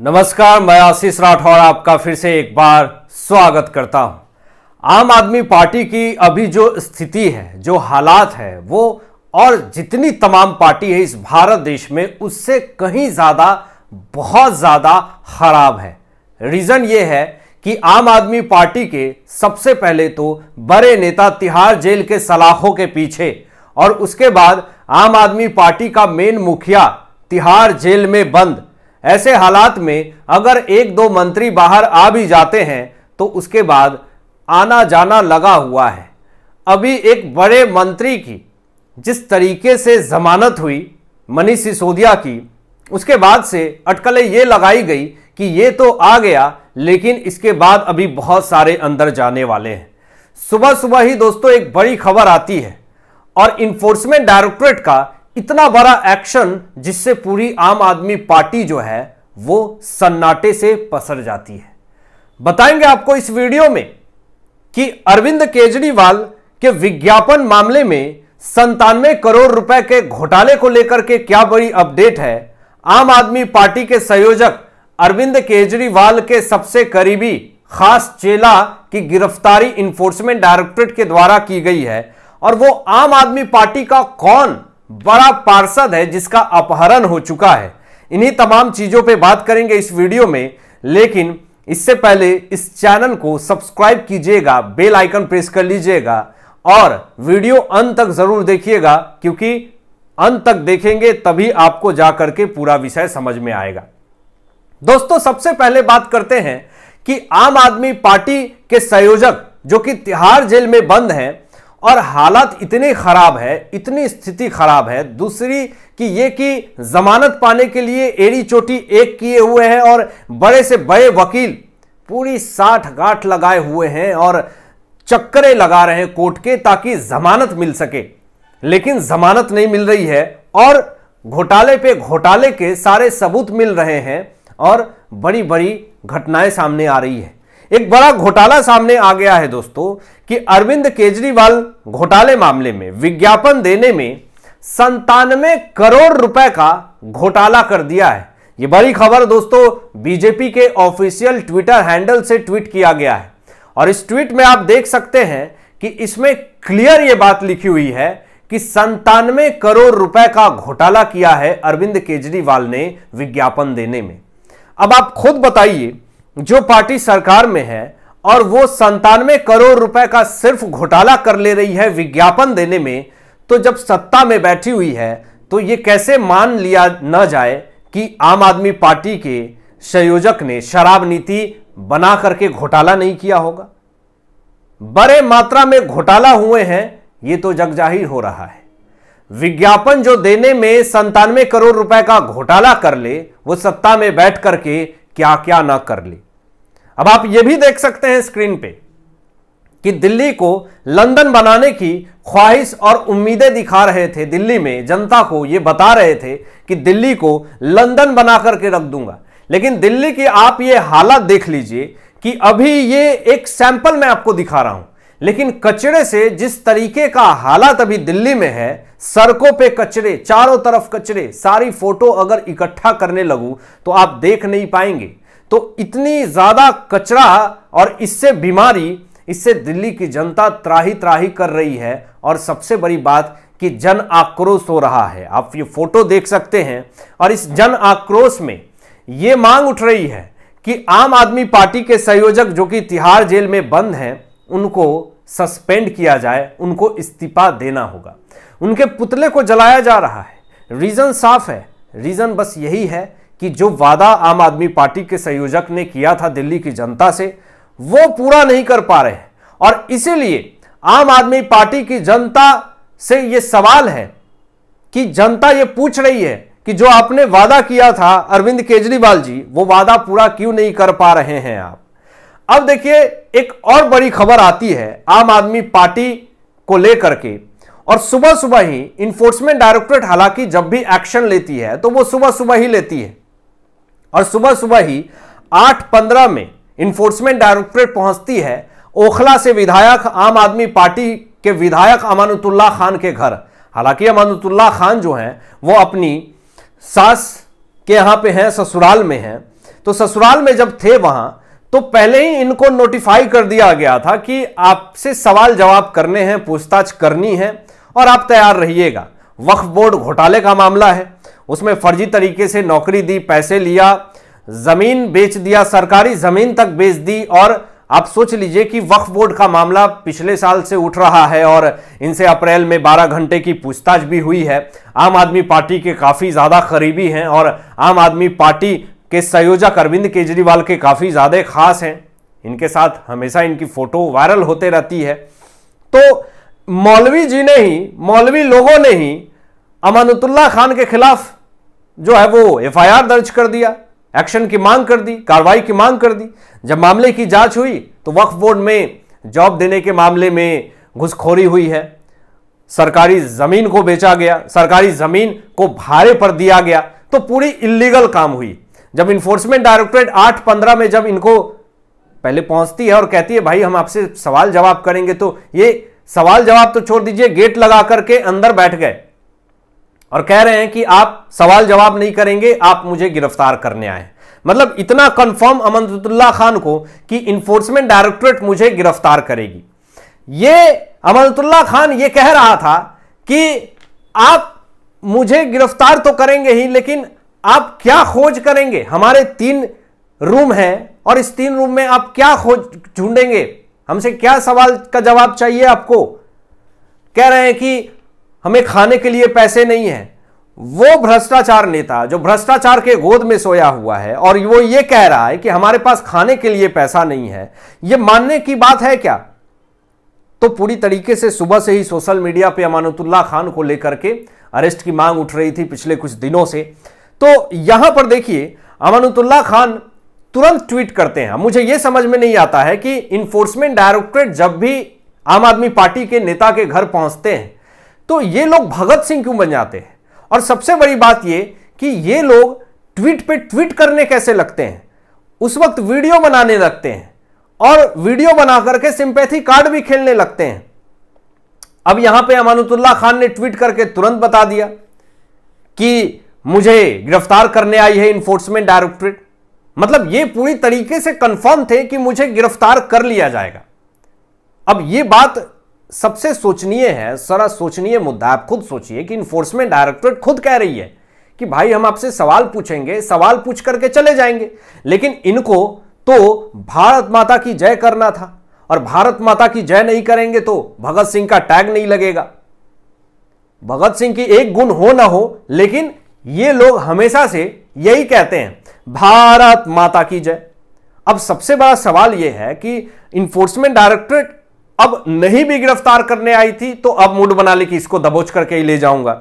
नमस्कार मैं आशीष राठौर आपका फिर से एक बार स्वागत करता हूं आम आदमी पार्टी की अभी जो स्थिति है जो हालात है वो और जितनी तमाम पार्टी है इस भारत देश में उससे कहीं ज़्यादा बहुत ज़्यादा खराब है रीज़न ये है कि आम आदमी पार्टी के सबसे पहले तो बड़े नेता तिहाड़ जेल के सलाखों के पीछे और उसके बाद आम आदमी पार्टी का मेन मुखिया तिहाड़ जेल में बंद ऐसे हालात में अगर एक दो मंत्री बाहर आ भी जाते हैं तो उसके बाद आना जाना लगा हुआ है अभी एक बड़े मंत्री की जिस तरीके से जमानत हुई मनीष सिसोदिया की उसके बाद से अटकलें ये लगाई गई कि ये तो आ गया लेकिन इसके बाद अभी बहुत सारे अंदर जाने वाले हैं सुबह सुबह ही दोस्तों एक बड़ी खबर आती है और इन्फोर्समेंट डायरेक्टोरेट का इतना बड़ा एक्शन जिससे पूरी आम आदमी पार्टी जो है वो सन्नाटे से पसर जाती है बताएंगे आपको इस वीडियो में कि अरविंद केजरीवाल के विज्ञापन मामले में संतानवे करोड़ रुपए के घोटाले को लेकर के क्या बड़ी अपडेट है आम आदमी पार्टी के संयोजक अरविंद केजरीवाल के सबसे करीबी खास चेला की गिरफ्तारी इन्फोर्समेंट डायरेक्टरेट के द्वारा की गई है और वो आम आदमी पार्टी का कौन बड़ा पार्षद है जिसका अपहरण हो चुका है इन्हीं तमाम चीज़ों पे बात करेंगे इस वीडियो में लेकिन इससे पहले इस चैनल को सब्सक्राइब कीजिएगा बेल आइकन प्रेस कर लीजिएगा और वीडियो अंत तक जरूर देखिएगा क्योंकि अंत तक देखेंगे तभी आपको जाकर के पूरा विषय समझ में आएगा दोस्तों सबसे पहले बात करते हैं कि आम आदमी पार्टी के संयोजक जो कि तिहाड़ जेल में बंद हैं और हालात इतने खराब है इतनी स्थिति खराब है दूसरी कि ये कि जमानत पाने के लिए एड़ी चोटी एक किए हुए हैं और बड़े से बड़े वकील पूरी साठ गांठ लगाए हुए हैं और चक्करें लगा रहे हैं कोर्ट के ताकि जमानत मिल सके लेकिन जमानत नहीं मिल रही है और घोटाले पे घोटाले के सारे सबूत मिल रहे हैं और बड़ी बड़ी घटनाएं सामने आ रही है एक बड़ा घोटाला सामने आ गया है दोस्तों कि अरविंद केजरीवाल घोटाले मामले में विज्ञापन देने में संतानवे करोड़ रुपए का घोटाला कर दिया है यह बड़ी खबर दोस्तों बीजेपी के ऑफिशियल ट्विटर हैंडल से ट्वीट किया गया है और इस ट्वीट में आप देख सकते हैं कि इसमें क्लियर यह बात लिखी हुई है कि संतानवे करोड़ रुपए का घोटाला किया है अरविंद केजरीवाल ने विज्ञापन देने में अब आप खुद बताइए जो पार्टी सरकार में है और वो संतानवे करोड़ रुपए का सिर्फ घोटाला कर ले रही है विज्ञापन देने में तो जब सत्ता में बैठी हुई है तो ये कैसे मान लिया न जाए कि आम आदमी पार्टी के संयोजक ने शराब नीति बना करके घोटाला नहीं किया होगा बड़े मात्रा में घोटाला हुए हैं ये तो जग जाहिर हो रहा है विज्ञापन जो देने में संतानवे करोड़ रुपए का घोटाला कर ले वो सत्ता में बैठ करके क्या क्या ना कर ली अब आप यह भी देख सकते हैं स्क्रीन पे कि दिल्ली को लंदन बनाने की ख्वाहिश और उम्मीदें दिखा रहे थे दिल्ली में जनता को यह बता रहे थे कि दिल्ली को लंदन बना करके रख दूंगा लेकिन दिल्ली की आप ये हालत देख लीजिए कि अभी ये एक सैंपल मैं आपको दिखा रहा हूं लेकिन कचरे से जिस तरीके का हालात अभी दिल्ली में है सड़कों पे कचरे चारों तरफ कचरे सारी फोटो अगर इकट्ठा करने लगूं तो आप देख नहीं पाएंगे तो इतनी ज़्यादा कचरा और इससे बीमारी इससे दिल्ली की जनता त्राही त्राही कर रही है और सबसे बड़ी बात कि जन आक्रोश हो रहा है आप ये फोटो देख सकते हैं और इस जन आक्रोश में ये मांग उठ रही है कि आम आदमी पार्टी के संयोजक जो कि तिहाड़ जेल में बंद हैं उनको सस्पेंड किया जाए उनको इस्तीफा देना होगा उनके पुतले को जलाया जा रहा है रीज़न साफ है रीज़न बस यही है कि जो वादा आम आदमी पार्टी के संयोजक ने किया था दिल्ली की जनता से वो पूरा नहीं कर पा रहे हैं और इसीलिए आम आदमी पार्टी की जनता से ये सवाल है कि जनता ये पूछ रही है कि जो आपने वादा किया था अरविंद केजरीवाल जी वो वादा पूरा क्यों नहीं कर पा रहे हैं आप अब देखिए एक और बड़ी खबर आती है आम आदमी पार्टी को लेकर के और सुबह सुबह ही इन्फोर्समेंट डायरेक्टोरेट हालांकि जब भी एक्शन लेती है तो वो सुबह सुबह ही लेती है और सुबह सुबह ही आठ पंद्रह में इन्फोर्समेंट डायरेक्टोरेट पहुंचती है ओखला से विधायक आम आदमी पार्टी के विधायक अमानतुल्ला खान के घर हालांकि अमानतुल्ला खान जो हैं वो अपनी सास के यहां पे हैं ससुराल में हैं तो ससुराल में जब थे वहां तो पहले ही इनको नोटिफाई कर दिया गया था कि आपसे सवाल जवाब करने हैं पूछताछ करनी है और आप तैयार रहिएगा वक्फ बोर्ड घोटाले का मामला है उसमें फर्जी तरीके से नौकरी दी पैसे लिया जमीन बेच दिया सरकारी जमीन तक बेच दी और आप सोच लीजिए कि वक्फ बोर्ड का मामला पिछले साल से उठ रहा है और इनसे अप्रैल में 12 घंटे की पूछताछ भी हुई है आम आदमी पार्टी के काफ़ी ज़्यादा करीबी हैं और आम आदमी पार्टी के संयोजक अरविंद केजरीवाल के काफ़ी ज़्यादा खास हैं इनके साथ हमेशा इनकी फ़ोटो वायरल होते रहती है तो मौलवी जी ने ही मौलवी लोगों ने ही अमानतुल्ला खान के खिलाफ जो है वो एफआईआर दर्ज कर दिया एक्शन की मांग कर दी कार्रवाई की मांग कर दी जब मामले की जांच हुई तो वक्फ बोर्ड में जॉब देने के मामले में घुसखोरी हुई है सरकारी जमीन को बेचा गया सरकारी जमीन को भाड़े पर दिया गया तो पूरी इलीगल काम हुई जब इन्फोर्समेंट डायरेक्टोरेट आठ पंद्रह में जब इनको पहले पहुंचती है और कहती है भाई हम आपसे सवाल जवाब करेंगे तो ये सवाल जवाब तो छोड़ दीजिए गेट लगा करके अंदर बैठ गए और कह रहे हैं कि आप सवाल जवाब नहीं करेंगे आप मुझे गिरफ्तार करने आए मतलब इतना कंफर्म अमनतुल्ला खान को कि इन्फोर्समेंट डायरेक्टोरेट मुझे गिरफ्तार करेगी ये अमनतुल्ला खान ये कह रहा था कि आप मुझे गिरफ्तार तो करेंगे ही लेकिन आप क्या खोज करेंगे हमारे तीन रूम हैं और इस तीन रूम में आप क्या खोज ढूंढेंगे हमसे क्या सवाल का जवाब चाहिए आपको कह रहे हैं कि हमें खाने के लिए पैसे नहीं है वो भ्रष्टाचार नेता जो भ्रष्टाचार के गोद में सोया हुआ है और वो ये कह रहा है कि हमारे पास खाने के लिए पैसा नहीं है ये मानने की बात है क्या तो पूरी तरीके से सुबह से ही सोशल मीडिया पे अमानतुल्ला खान को लेकर के अरेस्ट की मांग उठ रही थी पिछले कुछ दिनों से तो यहां पर देखिए अमानतुल्ला खान तुरंत ट्वीट करते हैं मुझे यह समझ में नहीं आता है कि इन्फोर्समेंट डायरेक्टरेट जब भी आम आदमी पार्टी के नेता के घर पहुंचते हैं तो ये लोग भगत सिंह क्यों बन जाते हैं और सबसे बड़ी बात ये कि ये लोग ट्वीट पे ट्वीट करने कैसे लगते हैं उस वक्त वीडियो बनाने लगते हैं और वीडियो बना करके सिंपैथी कार्ड भी खेलने लगते हैं अब यहां पे अमानतुल्ला खान ने ट्वीट करके तुरंत बता दिया कि मुझे गिरफ्तार करने आई है इन्फोर्समेंट डायरेक्टरेट मतलब ये पूरी तरीके से कंफर्म थे कि मुझे गिरफ्तार कर लिया जाएगा अब ये बात सबसे सोचनीय है सारा सोचनीय मुद्दा आप खुद सोचिए कि इन्फोर्समेंट डायरेक्टरेट खुद कह रही है कि भाई हम आपसे सवाल पूछेंगे सवाल पूछ करके चले जाएंगे लेकिन इनको तो भारत माता की जय करना था और भारत माता की जय नहीं करेंगे तो भगत सिंह का टैग नहीं लगेगा भगत सिंह की एक गुण हो ना हो लेकिन ये लोग हमेशा से यही कहते हैं भारत माता की जय अब सबसे बड़ा सवाल यह है कि इन्फोर्समेंट डायरेक्टरेट अब नहीं भी गिरफ्तार करने आई थी तो अब मूड बना ले कि इसको दबोच करके ही ले जाऊंगा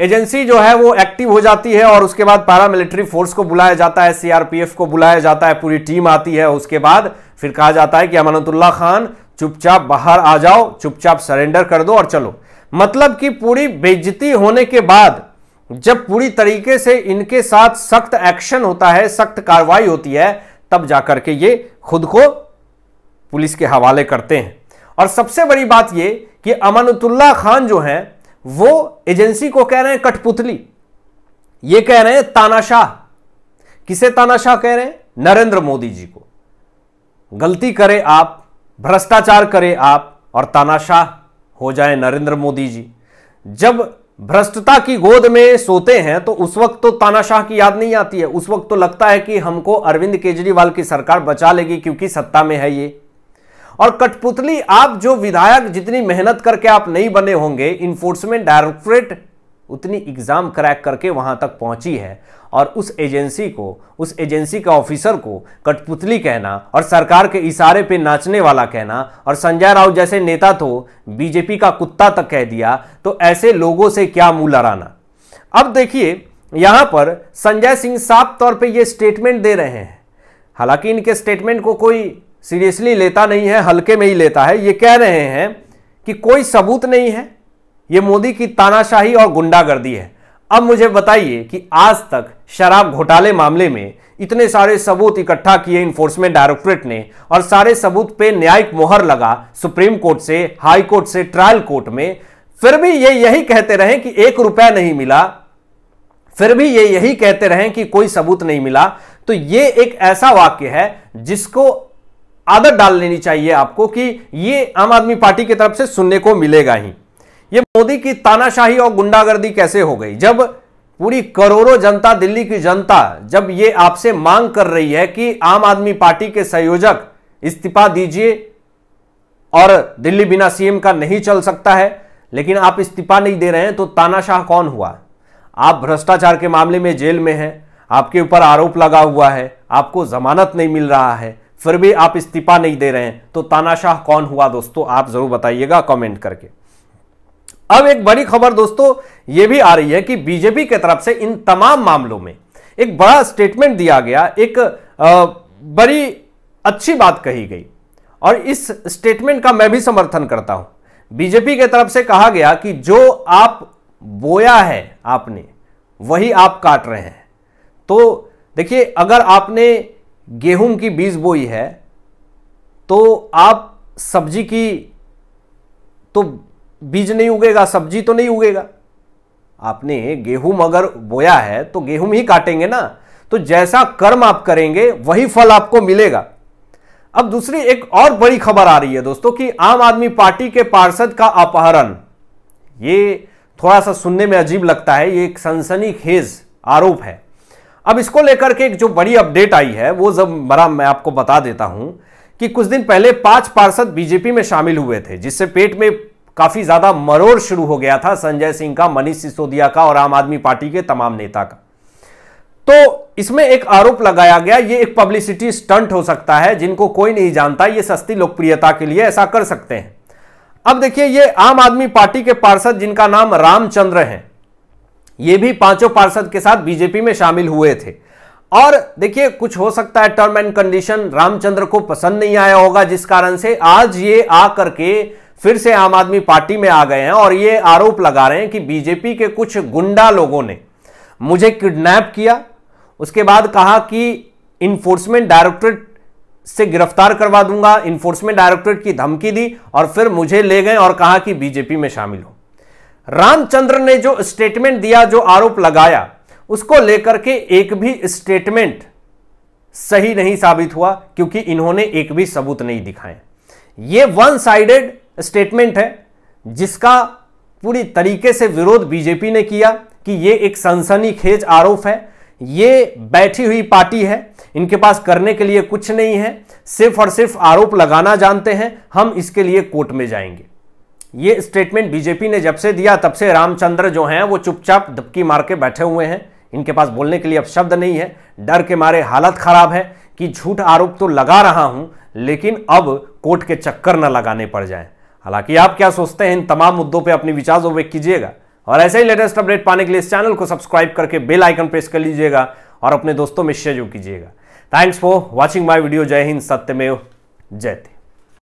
एजेंसी जो है वो एक्टिव हो जाती है और उसके बाद पैरामिलिट्री मिलिट्री फोर्स को बुलाया जाता है सीआरपीएफ को बुलाया जाता है पूरी टीम आती है उसके बाद फिर कहा जाता है कि अमानतुल्ला खान चुपचाप बाहर आ जाओ चुपचाप सरेंडर कर दो और चलो मतलब कि पूरी बेजती होने के बाद जब पूरी तरीके से इनके साथ सख्त एक्शन होता है सख्त कार्रवाई होती है तब जाकर के ये खुद को पुलिस के हवाले करते हैं और सबसे बड़ी बात ये कि अमानतुल्ला खान जो है वो एजेंसी को कह रहे हैं कठपुतली ये कह रहे हैं तानाशाह किसे तानाशाह कह रहे हैं नरेंद्र मोदी जी को गलती करे आप भ्रष्टाचार करे आप और तानाशाह हो जाए नरेंद्र मोदी जी जब भ्रष्टता की गोद में सोते हैं तो उस वक्त तो तानाशाह की याद नहीं आती है उस वक्त तो लगता है कि हमको अरविंद केजरीवाल की सरकार बचा लेगी क्योंकि सत्ता में है ये और कठपुतली आप जो विधायक जितनी मेहनत करके आप नहीं बने होंगे इन्फोर्समेंट डायरेक्टोरेट उतनी एग्ज़ाम क्रैक करके वहाँ तक पहुँची है और उस एजेंसी को उस एजेंसी का ऑफिसर को कठपुतली कहना और सरकार के इशारे पे नाचने वाला कहना और संजय राउत जैसे नेता तो बीजेपी का कुत्ता तक कह दिया तो ऐसे लोगों से क्या मुँह लड़ाना अब देखिए यहाँ पर संजय सिंह साफ तौर पर ये स्टेटमेंट दे रहे हैं हालांकि इनके स्टेटमेंट को कोई सीरियसली लेता नहीं है हल्के में ही लेता है ये कह रहे हैं कि कोई सबूत नहीं है ये मोदी की तानाशाही और गुंडागर्दी है अब मुझे बताइए कि आज तक शराब घोटाले मामले में इतने सारे सबूत इकट्ठा किए इन्फोर्समेंट डायरेक्टोरेट ने और सारे सबूत पे न्यायिक मोहर लगा सुप्रीम कोर्ट से हाई कोर्ट से ट्रायल कोर्ट में फिर भी ये यही कहते रहे कि एक रुपया नहीं मिला फिर भी ये यही कहते रहे कि कोई सबूत नहीं मिला तो ये एक ऐसा वाक्य है जिसको आदत डाल लेनी चाहिए आपको कि ये आम आदमी पार्टी की तरफ से सुनने को मिलेगा ही मोदी तो की तानाशाही और गुंडागर्दी कैसे हो गई जब पूरी करोड़ों जनता दिल्ली की जनता जब ये आपसे मांग कर रही है कि आम आदमी पार्टी के संयोजक इस्तीफा दीजिए और दिल्ली बिना सीएम का नहीं चल सकता है लेकिन आप इस्तीफा नहीं दे रहे हैं तो तानाशाह कौन हुआ आप भ्रष्टाचार के मामले में जेल में हैं आपके ऊपर आरोप लगा हुआ है आपको जमानत नहीं मिल रहा है फिर भी आप इस्तीफा नहीं दे रहे हैं तो तानाशाह कौन हुआ दोस्तों आप जरूर बताइएगा कमेंट करके अब एक बड़ी खबर दोस्तों यह भी आ रही है कि बीजेपी की तरफ से इन तमाम मामलों में एक बड़ा स्टेटमेंट दिया गया एक बड़ी अच्छी बात कही गई और इस स्टेटमेंट का मैं भी समर्थन करता हूं बीजेपी की तरफ से कहा गया कि जो आप बोया है आपने वही आप काट रहे हैं तो देखिए अगर आपने गेहूं की बीज बोई है तो आप सब्जी की तो बीज नहीं उगेगा सब्जी तो नहीं उगेगा आपने गेहूं अगर बोया है तो गेहूं ही काटेंगे ना तो जैसा कर्म आप करेंगे वही फल आपको मिलेगा अब दूसरी एक और बड़ी खबर आ रही है दोस्तों कि आम आदमी पार्टी के पार्षद का अपहरण ये थोड़ा सा सुनने में अजीब लगता है ये एक सनसनी खेज आरोप है अब इसको लेकर के एक जो बड़ी अपडेट आई है वो जब बड़ा मैं आपको बता देता हूं कि कुछ दिन पहले पांच पार्षद बीजेपी में शामिल हुए थे जिससे पेट में काफी ज्यादा मरोड़ शुरू हो गया था संजय सिंह का मनीष सिसोदिया का और आम आदमी पार्टी के तमाम नेता का तो इसमें एक आरोप लगाया गया ये एक पब्लिसिटी स्टंट हो सकता है जिनको कोई नहीं जानता ये सस्ती लोकप्रियता के लिए ऐसा कर सकते हैं अब देखिए ये आम आदमी पार्टी के पार्षद जिनका नाम रामचंद्र है ये भी पांचों पार्षद के साथ बीजेपी में शामिल हुए थे और देखिए कुछ हो सकता है टर्म एंड कंडीशन रामचंद्र को पसंद नहीं आया होगा जिस कारण से आज ये आकर के फिर से आम आदमी पार्टी में आ गए हैं और ये आरोप लगा रहे हैं कि बीजेपी के कुछ गुंडा लोगों ने मुझे किडनैप किया उसके बाद कहा कि इन्फोर्समेंट डायरेक्टरेट से गिरफ्तार करवा दूंगा इन्फोर्समेंट डायरेक्टरेट की धमकी दी और फिर मुझे ले गए और कहा कि बीजेपी में शामिल हो रामचंद्र ने जो स्टेटमेंट दिया जो आरोप लगाया उसको लेकर के एक भी स्टेटमेंट सही नहीं साबित हुआ क्योंकि इन्होंने एक भी सबूत नहीं दिखाए ये वन साइडेड स्टेटमेंट है जिसका पूरी तरीके से विरोध बीजेपी ने किया कि ये एक सनसनीखेज आरोप है ये बैठी हुई पार्टी है इनके पास करने के लिए कुछ नहीं है सिर्फ और सिर्फ आरोप लगाना जानते हैं हम इसके लिए कोर्ट में जाएंगे ये स्टेटमेंट बीजेपी ने जब से दिया तब से रामचंद्र जो हैं वो चुपचाप धपकी मार के बैठे हुए हैं इनके पास बोलने के लिए अब शब्द नहीं है डर के मारे हालत खराब है कि झूठ आरोप तो लगा रहा हूं लेकिन अब कोर्ट के चक्कर न लगाने पड़ जाएं हालांकि आप क्या सोचते हैं इन तमाम मुद्दों पर अपनी विचार जो व्यक्त कीजिएगा और ऐसे ही लेटेस्ट अपडेट पाने के लिए इस चैनल को सब्सक्राइब करके बेल आइकन प्रेस कर लीजिएगा और अपने दोस्तों में शेयर जो कीजिएगा thanks for watching my video जय हिंद सत्यमेव जयते